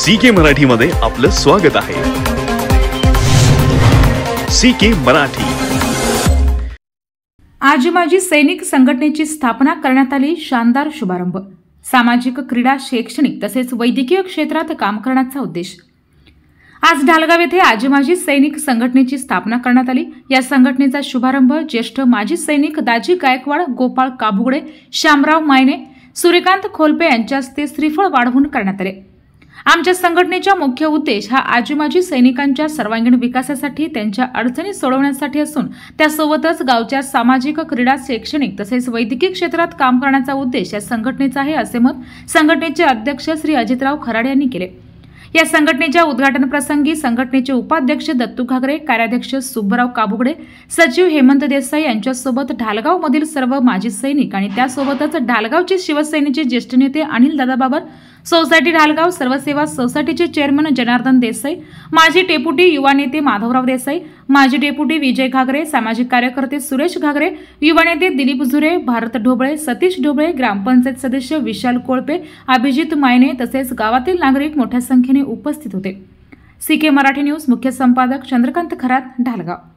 C के मध्ये आपलं स्वागत आहे सी के मराठी आजी माजी सैनिक संघटनेची स्थापना करण्यात आली शानदार शुभारंभ सामाजिक क्रीडा शैक्षणिक तसेच वैद्यकीय क्षेत्रात काम करण्याचा उद्देश आज ढालगाव येथे आजी माजी सैनिक संघटनेची स्थापना करण्यात आली या संघटनेचा शुभारंभ ज्येष्ठ माजी सैनिक दाजी गायकवाड गोपाळ काबुगडे श्यामराव मायने सूर्यकांत खोलपे यांच्या हस्ते श्रीफळ वाढवून करण्यात आले आमच्या संघटनेचा मुख्य उद्देश हा आजीमाजी सैनिकांच्या सर्वांगीण विकासासाठी त्यांच्या अडचणी सोडवण्यासाठी असून त्यासोबतच गावच्या सामाजिक क्रीडा शैक्षणिक तसेच वैद्यकीय क्षेत्रात काम करण्याचा उद्देश या संघटनेचा आहे असे मत संघटनेचे अध्यक्ष श्री अजितराव खराड यांनी केले या संघटनेच्या उद्घाटन प्रसंगी संघटनेचे उपाध्यक्ष दत्तू घागरे कार्याध्यक्ष सुब्बराव काबुगडे सचिव हेमंत देसाई यांच्यासोबत मधील सर्व माजी सैनिक आणि त्यासोबतच ढालगावचे शिवसेनेचे ज्येष्ठ नेते अनिल दादा सोसायटी ढालगाव सर्वसेवा सोसायटीचे चेअरमन जनार्दन देसाई माजी डेप्युटी युवा नेते माधवराव देसाई माजी डेप्युटी विजय घागरे सामाजिक कार्यकर्ते सुरेश घागरे युवा नेते दिलीप झुरे भारत ढोबळे सतीश ढोबळे ग्रामपंचायत सदस्य विशाल कोळपे अभिजित मायने तसेच गावातील नागरिक मोठ्या संख्येने उपस्थित होते सी के मराठी न्यूज मुख्य संपादक चंद्रकांत खरात ढालगाव